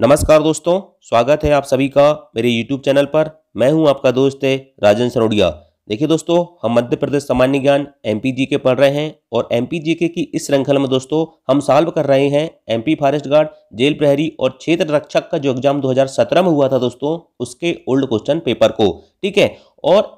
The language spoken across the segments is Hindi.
नमस्कार दोस्तों स्वागत है आप सभी का मेरे यूट्यूब चैनल पर मैं हूं आपका दोस्त है राजन सरोडिया देखिए दोस्तों हम मध्य प्रदेश सामान्य ज्ञान एम के पढ़ रहे हैं और एम के की इस श्रृंखला में दोस्तों हम सॉल्व कर रहे हैं पी फॉरेस्ट गार्ड जेल प्रहरी और क्षेत्र रक्षक का जो एग्जाम 2017 में हुआ था दोस्तों उसके ओल्ड क्वेश्चन पेपर को ठीक है और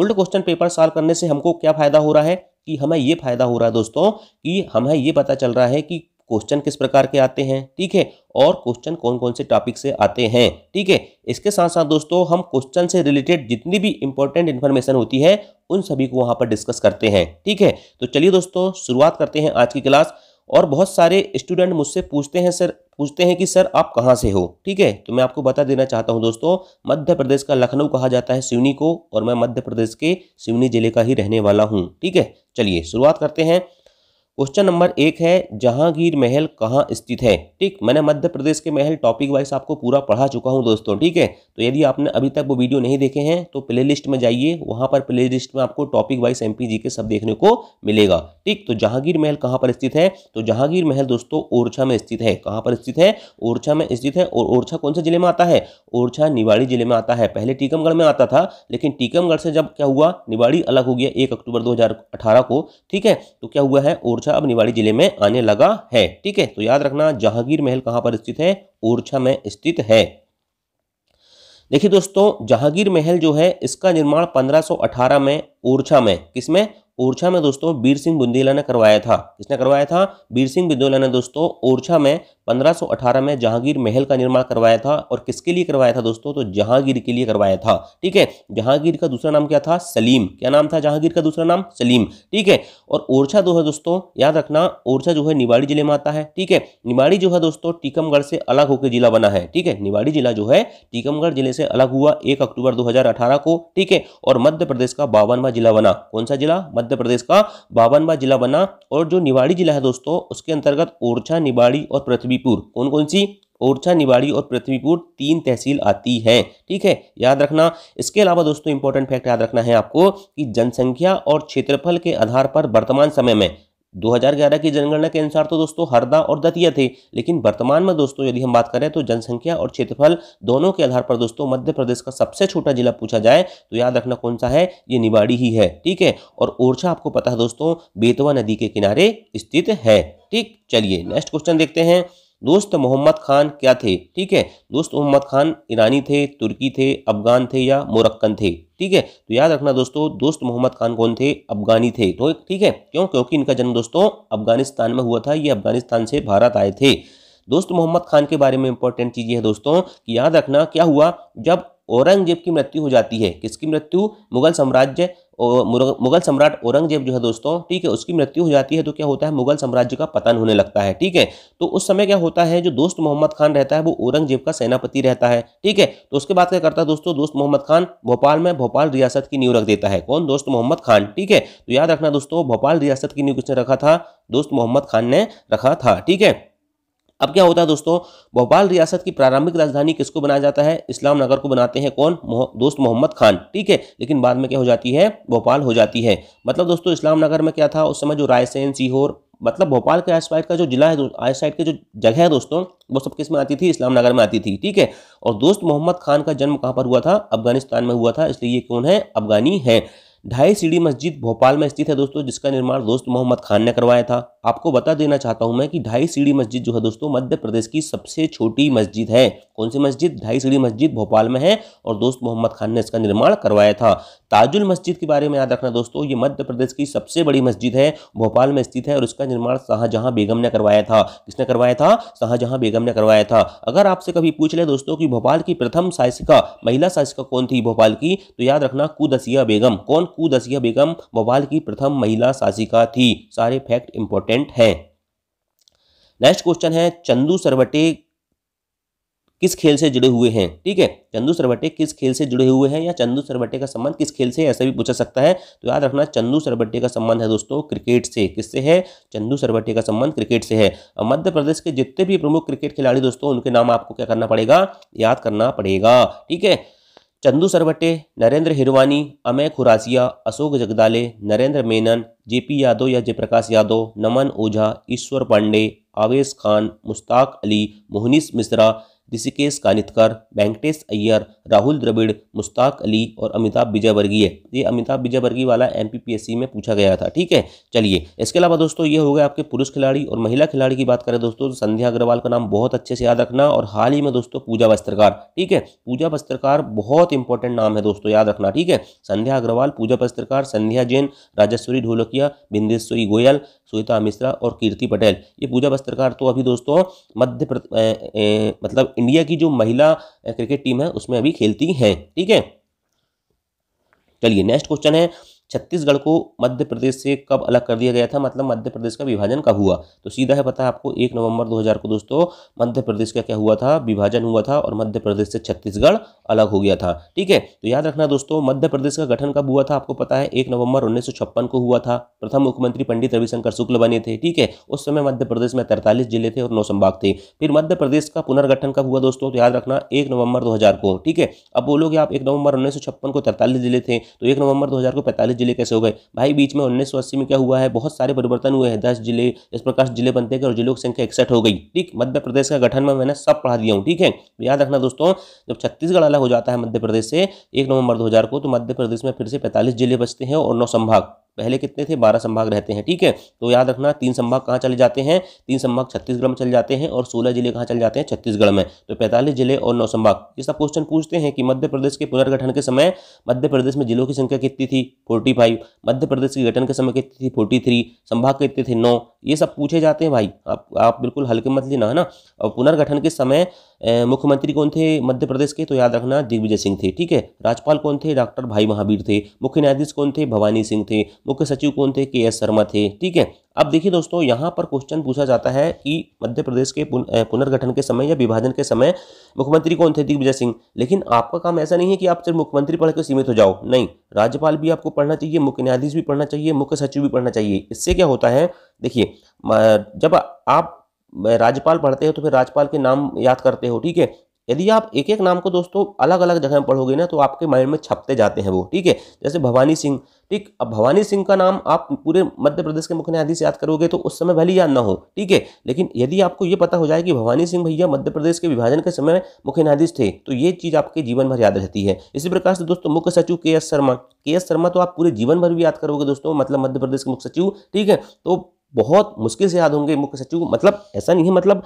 ओल्ड क्वेश्चन पेपर सॉल्व करने से हमको क्या फायदा हो रहा है कि हमें ये फायदा हो रहा है दोस्तों कि हमें ये पता चल रहा है कि क्वेश्चन किस प्रकार के आते हैं ठीक है और क्वेश्चन कौन कौन से टॉपिक से आते हैं ठीक है इसके साथ साथ दोस्तों हम क्वेश्चन से रिलेटेड जितनी भी इंपॉर्टेंट इन्फॉर्मेशन होती है उन सभी को वहाँ पर डिस्कस करते हैं ठीक है तो चलिए दोस्तों शुरुआत करते हैं आज की क्लास और बहुत सारे स्टूडेंट मुझसे पूछते हैं सर पूछते हैं कि सर आप कहाँ से हो ठीक है तो मैं आपको बता देना चाहता हूँ दोस्तों मध्य प्रदेश का लखनऊ कहा जाता है सिवनी को और मैं मध्य प्रदेश के सिवनी जिले का ही रहने वाला हूँ ठीक है चलिए शुरुआत करते हैं क्वेश्चन नंबर एक है जहांगीर महल कहाँ स्थित है ठीक मैंने मध्य प्रदेश के महल टॉपिक वाइज आपको पूरा पढ़ा चुका हूँ दोस्तों ठीक है तो यदि आपने अभी तक वो वीडियो नहीं देखे हैं तो प्लेलिस्ट में जाइए वहाँ पर प्लेलिस्ट में आपको टॉपिक वाइज एम के सब देखने को मिलेगा ठीक तो जहांगीर महल कहाँ पर स्थित है तो जहांगीर महल दोस्तों ओरछा में स्थित है कहाँ पर स्थित है ओरछा में स्थित है और ओरछा कौन से जिले में आता है ओरछा निवाड़ी जिले में आता है पहले टीकमगढ़ में आता था लेकिन टीकमगढ़ से जब क्या हुआ निवाड़ी अलग हो गया एक अक्टूबर दो को ठीक है तो क्या हुआ है ओरछा ओरछा अब निवाड़ी जिले में आने लगा है ठीक है तो याद रखना जहांगीर महल कहाँ पर स्थित है ओरछा में स्थित है देखिए दोस्तों जहांगीर महल जो है इसका निर्माण 1518 में ओरछा में किसमें ओरछा में दोस्तों बीर सिंह बुंदेला ने करवाया था किसने करवाया था बीर सिंह बुंदेला ने दोस्तों ओरछा में 1518 में जहांगीर महल का निर्माण करवाया था और किसके लिए करवाया था दोस्तों तो जहांगीर के लिए करवाया था ठीक है जहांगीर का दूसरा नाम क्या था सलीम क्या नाम था जहांगीर का दूसरा नाम सलीम ठीक है और ओरछा जो है दोस्तों याद रखना ओरछा जो है निवाड़ी जिले में आता है ठीक है निवाड़ी जो है दोस्तों टीकमगढ़ से अलग होकर जिला बना है ठीक है निवाड़ी जिला जो है टीकमगढ़ जिले से अलग हुआ एक अक्टूबर दो को ठीक है और मध्य प्रदेश का बावनवा जिला बना कौन सा जिला मध्य प्रदेश का बावनवा जिला बना और जो निवाड़ी जिला है दोस्तों उसके अंतर्गत ओरछा निवाड़ी और पृथ्वी पृथ्वीपुर कौन कौन सी ओरछा निवाड़ी और पृथ्वीपुर तीन तहसील आती है ठीक है याद रखना इसके अलावा दोस्तों इंपॉर्टेंट फैक्ट याद रखना है आपको कि जनसंख्या और क्षेत्रफल के आधार पर वर्तमान समय में 2011 की जनगणना के अनुसार तो दोस्तों हरदा और दतिया थे लेकिन वर्तमान में दोस्तों यदि हम बात करें तो जनसंख्या और क्षेत्रफल दोनों के आधार पर दोस्तों मध्य प्रदेश का सबसे छोटा जिला पूछा जाए तो याद रखना कौन सा है ये निवाड़ी ही है ठीक है और ओरछा आपको पता है दोस्तों बेतवा नदी के किनारे स्थित है ठीक चलिए नेक्स्ट क्वेश्चन देखते हैं दोस्त मोहम्मद खान क्या थे ठीक है दोस्त मोहम्मद खान ईरानी थे तुर्की थे अफगान थे या मोरक्कन थे ठीक है तो याद रखना दोस्तों दोस्त मोहम्मद खान कौन थे अफगानी थे तो ठीक है क्यों क्योंकि इनका जन्म दोस्तों अफगानिस्तान में हुआ था ये अफगानिस्तान से भारत आए थे दोस्त मोहम्मद खान के बारे में इंपॉर्टेंट चीज़ है दोस्तों कि याद रखना क्या हुआ जब औरंगजेब की मृत्यु हो जाती है किसकी मृत्यु मुगल साम्राज्य मुगल सम्राट औरंगजेब जो है दोस्तों ठीक है उसकी मृत्यु हो जाती है तो क्या होता है मुगल साम्राज्य का पतन होने लगता है ठीक है तो उस समय क्या होता है जो दोस्त मोहम्मद खान रहता है वो औरंगजेब का सेनापति रहता है ठीक है तो उसके बाद क्या करता है दोस्तों दोस्त मोहम्मद खान भोपाल में भोपाल रियासत की नींव रख देता है कौन दोस्त मोहम्मद खान ठीक है तो याद रखना दोस्तों भोपाल रियासत की नींव किसने रखा था दोस्त मोहम्मद खान ने रखा था ठीक है अब क्या होता है दोस्तों भोपाल रियासत की प्रारंभिक राजधानी किसको बनाया जाता है इस्लाम नगर को बनाते हैं कौन मोह, दोस्त मोहम्मद खान ठीक है लेकिन बाद में क्या हो जाती है भोपाल हो जाती है मतलब दोस्तों इस्लाम नगर में क्या था उस समय जो रायसेन सीहोर मतलब भोपाल के आस का जो जिला है आस साइड की जो जगह है दोस्तों वो सब किस में आती थी इस्लाम नगर में आती थी ठीक है और दोस्त मोहम्मद खान का जन्म कहाँ पर हुआ था अफगानिस्तान में हुआ था इसलिए ये कौन है अफगानी है ढाई सीढ़ी मस्जिद भोपाल में स्थित है दोस्तों जिसका निर्माण दोस्त मोहम्मद खान ने करवाया था आपको बता देना चाहता हूं मैं कि ढाई सीढ़ी मस्जिद जो है दोस्तों मध्य प्रदेश की सबसे छोटी मस्जिद है कौन सी मस्जिद ढाई सीढ़ी मस्जिद भोपाल में है और दोस्त मोहम्मद खान ने इसका निर्माण करवाया था ताजुल मस्जिद के बारे में याद रखना दोस्तों ये मध्य प्रदेश की सबसे बड़ी मस्जिद है भोपाल में स्थित है और इसका निर्माण शाहजहां बेगम ने करवाया था किसने करवाया था शाहजहां बेगम ने करवाया था अगर आपसे कभी पूछ ले दोस्तों की भोपाल की प्रथम शासिका महिला शासिका कौन थी भोपाल की तो याद रखना कुदसिया बेगम कौन कुदसिया बेगम भोपाल की प्रथम महिला शासिका थी सारे फैक्ट इंपॉर्टेंट हैं नेक्स्ट क्वेश्चन है चंदू सरवटे किस खेल से जुड़े हुए हैं ठीक है चंदू सरवटे किस खेल से जुड़े हुए हैं या चंदू सरवटे का संबंध किस खेल से ऐसा भी पूछा सकता है तो याद रखना चंदू सरवटे का संबंध है दोस्तों क्रिकेट से किससे है चंदू सरवटे का संबंध क्रिकेट से है और मध्य प्रदेश के जितने भी प्रमुख क्रिकेट खिलाड़ी दोस्तों उनके नाम आपको क्या करना पड़ेगा याद करना पड़ेगा ठीक है चंदू सरवटे नरेंद्र हिरवानी अमय खुरासिया अशोक जगदाले नरेंद्र मेनन जेपी यादव या जयप्रकाश यादव नमन ओझा ईश्वर पांडे आवेश खान मुश्ताक अली मोहनीश मिश्रा ऋषिकेश कानितकर वेंकटेश अय्यर राहुल द्रविड़ मुश्ताक अली और अमिताभ विजयवर्गीय ये अमिताभ विजयवर्गीय वाला एम में पूछा गया था ठीक है चलिए इसके अलावा दोस्तों ये हो गया आपके पुरुष खिलाड़ी और महिला खिलाड़ी की बात करें दोस्तों तो संध्या अग्रवाल का नाम बहुत अच्छे से याद रखना और हाल ही में दोस्तों पूजा वस्त्रकार ठीक है पूजा वस्त्रकार बहुत इंपॉर्टेंट नाम है दोस्तों याद रखना ठीक है संध्या अग्रवाल पूजा वस्त्रकार संध्या जैन राजेश्वरी ढोलकिया बिंदेश्वरी गोयल सुनीता मिश्रा और कीर्ति पटेल ये पूजा वस्त्रकार तो अभी दोस्तों मध्य मतलब इंडिया की जो महिला क्रिकेट टीम है उसमें अभी खेलती हैं ठीक है चलिए नेक्स्ट क्वेश्चन है छत्तीसगढ़ को मध्य प्रदेश से कब अलग कर दिया गया था मतलब मध्य प्रदेश का विभाजन कब हुआ तो सीधा है पता है आपको एक नवंबर 2000 को दोस्तों मध्य प्रदेश का क्या हुआ था विभाजन हुआ था और मध्य प्रदेश से छत्तीसगढ़ अलग हो गया था ठीक है तो याद रखना दोस्तों मध्य प्रदेश का गठन कब हुआ था आपको पता है एक नवंबर उन्नीस को हुआ था प्रथम मुख्यमंत्री पंडित रविशंकर शुक्ल बने थे ठीक है उस समय मध्य प्रदेश में तैंतालीस जिले थे और नौ संभाग थे फिर मध्य प्रदेश का पुनर्गठन कब हुआ दोस्तों तो याद रखना एक नवंबर दो को ठीक है अब बोलोगे आप एक नवंबर उन्नीस को तैंतालीस जिले थे तो एक नवंबर दो को पैंतालीस जिले कैसे हो गए भाई बीच में उन्नीस में क्या हुआ है बहुत सारे परिवर्तन हुए हैं दस जिले इस प्रकार जिले बनते गए और जिलों की संख्या इकसठ हो गई ठीक मध्य प्रदेश का गठन में मैंने सब पढ़ा दिया हूँ ठीक है याद रखना दोस्तों जब छत्तीसगढ़ अलग हो जाता है मध्य प्रदेश से एक नवंबर दो को तो मध्य प्रदेश में फिर से पैंतालीस जिले बचते हैं और नौ संभाग पहले कितने थे बारह संभाग रहते हैं ठीक है तो याद रखना तीन संभाग कहाँ चले जाते हैं तीन संभाग छत्तीसगढ़ में चले जाते हैं और सोलह जिले कहाँ चले जाते हैं छत्तीसगढ़ में तो पैंतालीस जिले और नौ संभाग ये सब क्वेश्चन पूछते हैं कि मध्य प्रदेश के पुनर्गठन के समय मध्य प्रदेश में जिलों की संख्या कितनी थी फोर्टी फाइव मध्य प्रदेश के गठन के समय कितनी थी फोर्टी थ्री संभाग कितने थे नौ ये सब पूछे जाते हैं भाई आप आप बिल्कुल हल्के मत लेना है ना और पुनर्गठन के समय मुख्यमंत्री कौन थे मध्य प्रदेश के तो याद रखना दिग्विजय सिंह थे ठीक है राज्यपाल कौन थे डॉक्टर भाई महावीर थे मुख्य न्यायाधीश कौन थे भवानी सिंह थे मुख्य सचिव कौन थे के एस शर्मा थे ठीक है अब देखिए दोस्तों यहाँ पर क्वेश्चन पूछा जाता है कि मध्य प्रदेश के पुनर्गठन के समय या विभाजन के समय मुख्यमंत्री कौन थे दिग्विजय सिंह लेकिन आपका काम ऐसा नहीं है कि आप सिर्फ मुख्यमंत्री पढ़ के सीमित हो जाओ नहीं राज्यपाल भी आपको पढ़ना चाहिए मुख्य न्यायाधीश भी पढ़ना चाहिए मुख्य सचिव भी पढ़ना चाहिए इससे क्या होता है देखिए जब आप राज्यपाल पढ़ते हो तो फिर राज्यपाल के नाम याद करते हो ठीक है यदि आप एक एक नाम को दोस्तों अलग अलग जगह में पढ़ोगे ना तो आपके माइंड में छपते जाते हैं वो ठीक है जैसे भवानी सिंह ठीक अब भवानी सिंह का नाम आप पूरे मध्य प्रदेश के मुख्य न्यायाधीश याद करोगे तो उस समय भले याद ना हो ठीक है लेकिन यदि आपको ये पता हो जाए कि भवानी सिंह भैया मध्य प्रदेश के विभाजन के समय मुख्य न्यायाधीश थे तो ये चीज़ आपके जीवन भर याद रहती है इसी प्रकार से दोस्तों मुख्य सचिव के एस शर्मा के एस शर्मा तो आप पूरे जीवन भर भी याद करोगे दोस्तों मतलब मध्य प्रदेश के मुख्य सचिव ठीक है तो बहुत मुश्किल से याद होंगे मुख्य सचिव मतलब ऐसा नहीं है मतलब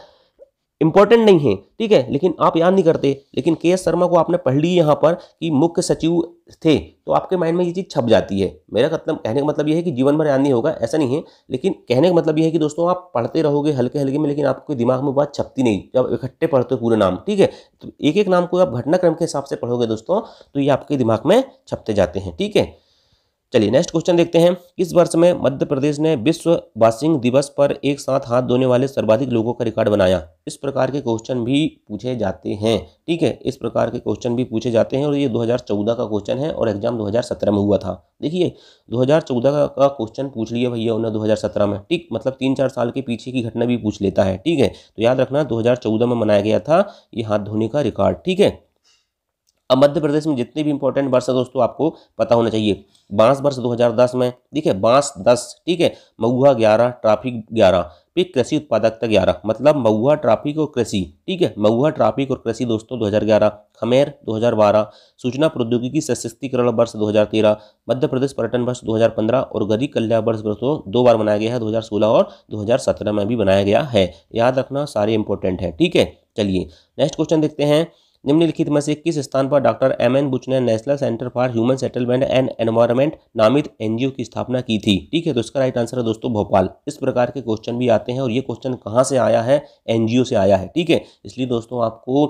इंपॉर्टेंट नहीं है ठीक है लेकिन आप याद नहीं करते लेकिन के एस शर्मा को आपने पढ़ ली यहाँ पर कि मुख्य सचिव थे तो आपके माइंड में ये चीज़ छप जाती है मेरा मतलब कहने का मतलब ये है कि जीवन भर याद नहीं होगा ऐसा नहीं है लेकिन कहने का मतलब ये है कि दोस्तों आप पढ़ते रहोगे हल्के हल्के में लेकिन आपके दिमाग में बात छपती नहीं जब इकट्ठे पढ़ते हो पूरे नाम ठीक है तो एक एक नाम को आप घटनाक्रम के हिसाब से पढ़ोगे दोस्तों तो ये आपके दिमाग में छपते जाते हैं ठीक है चलिए नेक्स्ट क्वेश्चन देखते हैं किस वर्ष में मध्य प्रदेश ने विश्व वाशिंग दिवस पर एक साथ हाथ धोने वाले सर्वाधिक लोगों का रिकॉर्ड बनाया इस प्रकार के क्वेश्चन भी पूछे जाते हैं ठीक है इस प्रकार के क्वेश्चन भी पूछे जाते हैं और ये 2014 का क्वेश्चन है और एग्जाम 2017 में हुआ था देखिए 2014 का क्वेश्चन पूछ लिया भैया उन्होंने 2017 में ठीक मतलब तीन चार साल के पीछे की घटना भी पूछ लेता है ठीक है तो याद रखना 2014 में मनाया गया था ये हाथ धोने का रिकॉर्ड ठीक है अब मध्य प्रदेश में जितने भी इंपॉर्टेंट वर्ष है दोस्तों आपको पता होना चाहिए बांस वर्ष 2010 में देखिए बांस 10 ठीक है महुआ 11 ट्रैफिक 11 फिर कृषि उत्पादकता 11 मतलब महुआ ट्रैफिक और कृषि ठीक है महुआ ट्रैफिक और कृषि दोस्तों 2011 खमेर 2012 सूचना प्रौद्योगिकी सशक्तिकरण वर्ष 2013 मध्य प्रदेश पर्यटन वर्ष 2015 और गरीब कल्याण वर्ष दोस्तों दो बार बनाया गया है दो और दो में भी बनाया गया है याद रखना सारे इंपॉर्टेंट है ठीक है चलिए नेक्स्ट क्वेश्चन देखते हैं निम्नलिखित में से किस स्थान पर डॉक्टर एम एन बुच ने national centre for human settlement and environment नामित एनजीओ की स्थापना की थी ठीक है तो इसका राइट आंसर है दोस्तों भोपाल इस प्रकार के क्वेश्चन भी आते हैं और ये क्वेश्चन कहाँ से आया है एनजीओ से आया है ठीक है इसलिए दोस्तों आपको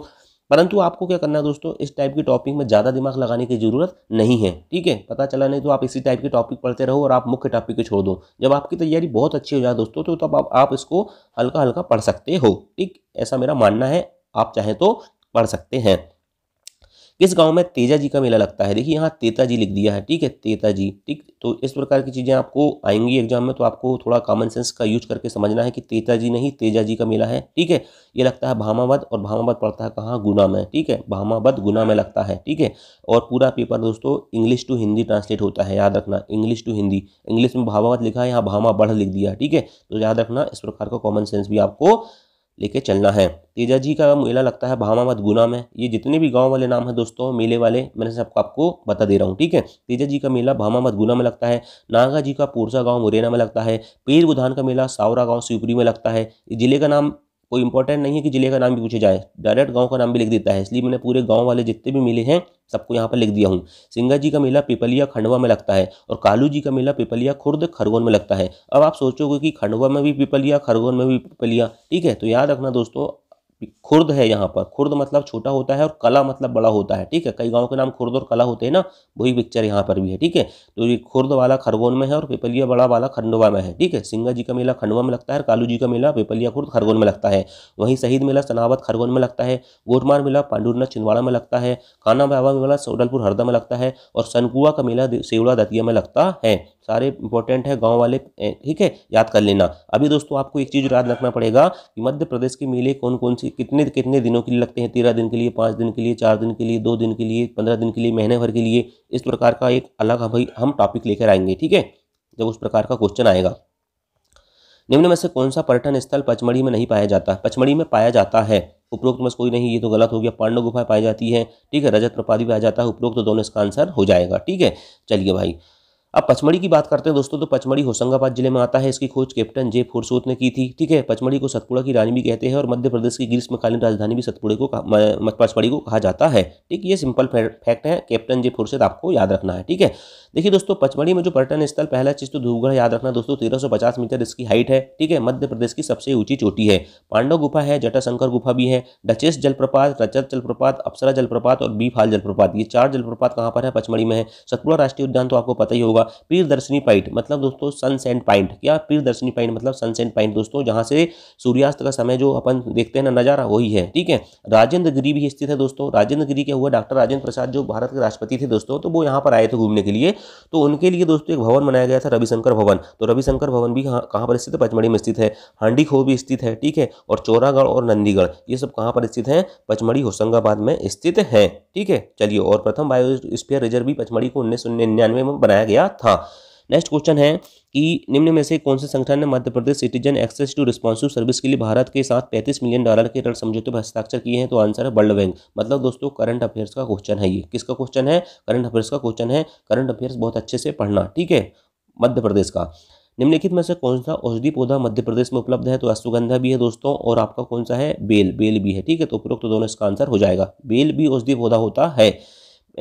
परंतु आपको क्या करना है दोस्तों इस टाइप की टॉपिक में ज़्यादा दिमाग लगाने की ज़रूरत नहीं है ठीक है पता चला नहीं तो आप इसी टाइप के टॉपिक पढ़ते रहो और आप मुख्य टॉपिक को छोड़ दो जब आपकी तैयारी बहुत अच्छी हो जाए दोस्तों तो तब आप इसको हल्का हल्का पढ़ सकते हो ठीक ऐसा मेरा मानना है आप चाहें तो पढ़ सकते हैं किस गांव में तेजा जी का मेला लगता है देखिए यहाँ तेता जी लिख दिया है ठीक है तेता जी ठीक तो इस प्रकार की चीज़ें आपको आएंगी एग्जाम में तो आपको थोड़ा कॉमन सेंस का यूज करके समझना है कि तेता जी नहीं तेजा जी का मेला है ठीक है ये लगता है भामावद और भामावद पड़ता है कहाँ गुना में ठीक है भामावद गुना में लगता है ठीक है और पूरा पेपर दोस्तों इंग्लिश टू हिंदी ट्रांसलेट होता है याद रखना इंग्लिश टू हिंदी इंग्लिश में भामावत लिखा है यहाँ भामा बढ़ लिख दिया ठीक है तो याद रखना इस प्रकार का कॉमन सेंस भी आपको लेके चलना है तेजा जी का मेला लगता है भामावत गुना में ये जितने भी गांव वाले नाम है दोस्तों मेले वाले मैंने सबको आपको बता दे रहा हूँ ठीक है तेजा जी का मेला भामावत गुना में लगता है नागा जी का पुरसा गांव मुरैना में लगता है पीर बुधान का मेला सावरा गांव शिवपुरी में लगता है जिले का नाम कोई इंपॉर्टेंट नहीं है कि जिले का नाम भी पूछे जाए डायरेक्ट गांव का नाम भी लिख देता है इसलिए मैंने पूरे गांव वाले जितने भी मिले हैं सबको यहाँ पर लिख दिया हूँ सिंगा जी का मेला पिपलिया खंडवा में लगता है और कालू जी का मेला पिपलिया खुर्द खरगोन में लगता है अब आप सोचोगे कि खंडवा में भी पिपलिया खरगोन में भी पिपलिया ठीक है तो याद रखना दोस्तों खुर्द है यहाँ पर खुर्द मतलब छोटा होता है और कला मतलब बड़ा होता है ठीक है कई गांव के नाम खुर्द और कला होते हैं ना वही पिक्चर यहाँ पर भी है ठीक है तो ये खुर्द वाला खरगोन में है और पिपलिया बड़ा वाला खंडवा में है ठीक है सिंगा जी का मेला खंडवा में लगता है कालू जी का मेला पिपलिया खुर्द खरगोन में लगता है वहीं शहीद मेला सनावत खरगोन में लगता है गोटमार मेला पांडुरना छिंदवाड़ा में लगता है खाना बाबा मेला सोडलपुर हरदा में लगता है और सनकुआ का मेला सेवड़ा दतिया में लगता है सारे इंपॉर्टेंट है गांव वाले ठीक है याद कर लेना अभी दोस्तों आपको एक चीज़ याद रखना पड़ेगा कि मध्य प्रदेश के मेले कौन कौन से कितने कितने दिनों के लिए लगते हैं तेरह दिन के लिए पाँच दिन के लिए चार दिन के लिए दो दिन के लिए पंद्रह दिन के लिए महीने भर के लिए इस प्रकार का एक अलग भाई हम टॉपिक लेकर आएंगे ठीक है जब उस प्रकार का क्वेश्चन आएगा निम्न में से कौन सा पर्यटन स्थल पचमढ़ी में नहीं पाया जाता पचमढ़ी में पाया जाता है उपरोक्त में कोई नहीं ये तो गलत हो गया पांडव गुफा पाई जाती है ठीक है रजत प्रपादी भी पाया जाता है उपरोक्त तो दोनों इसका आंसर हो जाएगा ठीक है चलिए भाई अब पचमढ़ी की बात करते हैं दोस्तों तो पचमढ़ी होशंगाबाद जिले में आता है इसकी खोज कैप्टन जे फुरसूत ने की थी ठीक है पचमढ़ी को सतपुड़ा की रानी भी कहते हैं और मध्य प्रदेश की ग्रीष्मकालीन राजधानी भी सतपुड़े को पचमढ़ी को कहा जाता है ठीक ये सिंपल फैक्ट है कैप्टन जे फुरसूत आपको याद रखना है ठीक है देखिए दोस्तों पचमढ़ी में जो पर्यटन स्थल पहला चीज़ तो धूपगढ़ याद रखना दोस्तों तेरह मीटर इसकी हाइट है ठीक है मध्य प्रदेश की सबसे ऊंची चोटी है पांडव गुफा है जटाशंकर गुफा भी है डचेस जलप्रपात रचत जलप्रपात अप्सरा जलप्रपात और बीफाल जलप्रपात ये चार जलप्रपात कहाँ पर है पचमढ़ी में है सतपुड़ा राष्ट्रीय उद्यान तो आपको पता ही होगा होगा पीर दर्शनी पॉइंट मतलब दोस्तों सनसेंट पॉइंट क्या पीर दर्शनी पॉइंट मतलब सनसेंट पॉइंट दोस्तों जहाँ से सूर्यास्त का समय जो अपन देखते हैं ना नजारा वही है ठीक है राजेंद्र गिरी भी स्थित है दोस्तों राजेंद्र गिरी क्या हुआ डॉक्टर राजेंद्र प्रसाद जो भारत के राष्ट्रपति थे दोस्तों तो वो यहाँ पर आए थे घूमने के लिए तो उनके लिए दोस्तों एक भवन बनाया गया था रविशंकर भवन तो रविशंकर भवन भी कहाँ पर स्थित है पचमढ़ी में स्थित है हांडी भी स्थित है ठीक है और चोरागढ़ और नंदीगढ़ ये सब कहाँ पर स्थित है पचमढ़ी होशंगाबाद में स्थित है ठीक है चलिए और प्रथम बायोस्फीयर रिजर्व भी पचमढ़ी को उन्नीस में बनाया गया क्या था नेक्स्ट क्वेश्चन है कि निम्न में से कौन से संगठन ने Madhya Pradesh citizen access to responsive service के लिए भारत के साथ 35 मिलियन डॉलर के ऋण समझौते पर हस्ताक्षर किए हैं तो आंसर है वर्ल्ड बैंक मतलब दोस्तों करंट अफेयर्स का क्वेश्चन है ये किसका क्वेश्चन है करंट अफेयर्स का क्वेश्चन है करंट अफेयर्स बहुत अच्छे से पढ़ना ठीक है मध्य प्रदेश का निम्नलिखित में से कौन सा औषधि पौधा मध्य प्रदेश में उपलब्ध है तो अश्वगंधा भी है दोस्तों और आपका कौन सा है बेल बेल भी है ठीक है तो उपरोक्त दोनों इसका आंसर हो जाएगा बेल भी औषधि पौधा होता है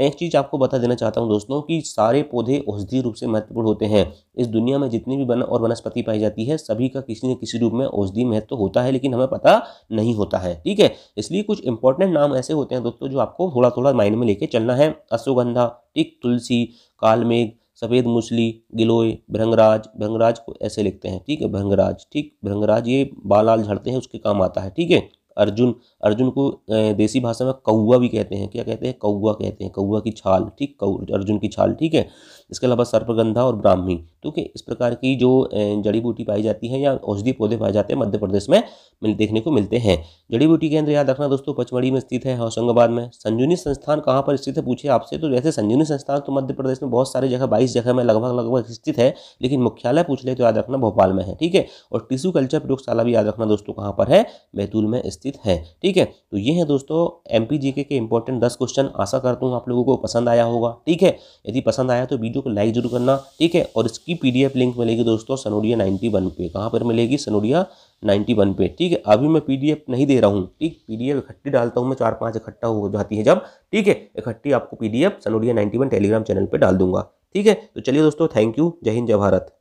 एक चीज़ आपको बता देना चाहता हूँ दोस्तों कि सारे पौधे औषधीय रूप से महत्वपूर्ण होते हैं इस दुनिया में जितनी भी वन और वनस्पति पाई जाती है सभी का किसी न किसी रूप में औषधि महत्व तो होता है लेकिन हमें पता नहीं होता है ठीक है इसलिए कुछ इंपॉर्टेंट नाम ऐसे होते हैं दोस्तों जो आपको थोड़ा थोड़ा माइंड में लेके चलना है अश्वगंधा टिक तुलसी कालमेघ सफ़ेद मुसली गिलोय भ्रंगराज भ्रंगराज को ऐसे लिखते हैं ठीक है भृंगराज ठीक भ्रंगराज ये बाल झड़ते हैं उसके काम आता है ठीक है अर्जुन अर्जुन को देसी भाषा में कौआ भी कहते हैं क्या कहते हैं कौआ कहते हैं कौआ की छाल ठीक कौ अर्जुन की छाल ठीक है इसके अलावा सर्पगंधा और ब्राह्मी ठीक है इस प्रकार की जो जड़ी बूटी पाई जाती है या औषधि पौधे पाए जाते हैं मध्य प्रदेश में मिल देखने को मिलते हैं जड़ी बूटी केंद्र याद रखना दोस्तों पचमढ़ी में स्थित है होशंगाबाद में संजुनी संस्थान कहाँ पर स्थित है पूछे आपसे तो जैसे संजुनी संस्थान तो मध्य प्रदेश में बहुत सारी जगह बाईस जगह में लगभग लगभग स्थित है लेकिन मुख्यालय पूछ ले तो याद रखना भोपाल में है ठीक है और टिश्यू कल्चर प्रयोगशाला भी याद रखना दोस्तों कहाँ पर है बैतूल में स्थित स्थित हैं ठीक है तो ये है दोस्तों एम के के इंपॉर्टेंट दस क्वेश्चन आशा करता हूँ आप लोगों को पसंद आया होगा ठीक है यदि पसंद आया तो वीडियो को लाइक जरूर करना ठीक है और इसकी पी लिंक मिलेगी दोस्तों सनोडिया नाइन्टी वन पे कहाँ पर मिलेगी सनोडिया नाइन्टी वन पे ठीक है अभी मैं पीडीएफ नहीं दे रहा हूँ ठीक पीडीएफ इकट्ठी डालता हूँ मैं चार पाँच इकट्ठा हो जाती है जब ठीक है इकट्ठी आपको PDF Sanodiya ninety one Telegram channel पर डाल दूंगा ठीक है तो चलिए दोस्तों थैंक यू जय हिंद जय भारत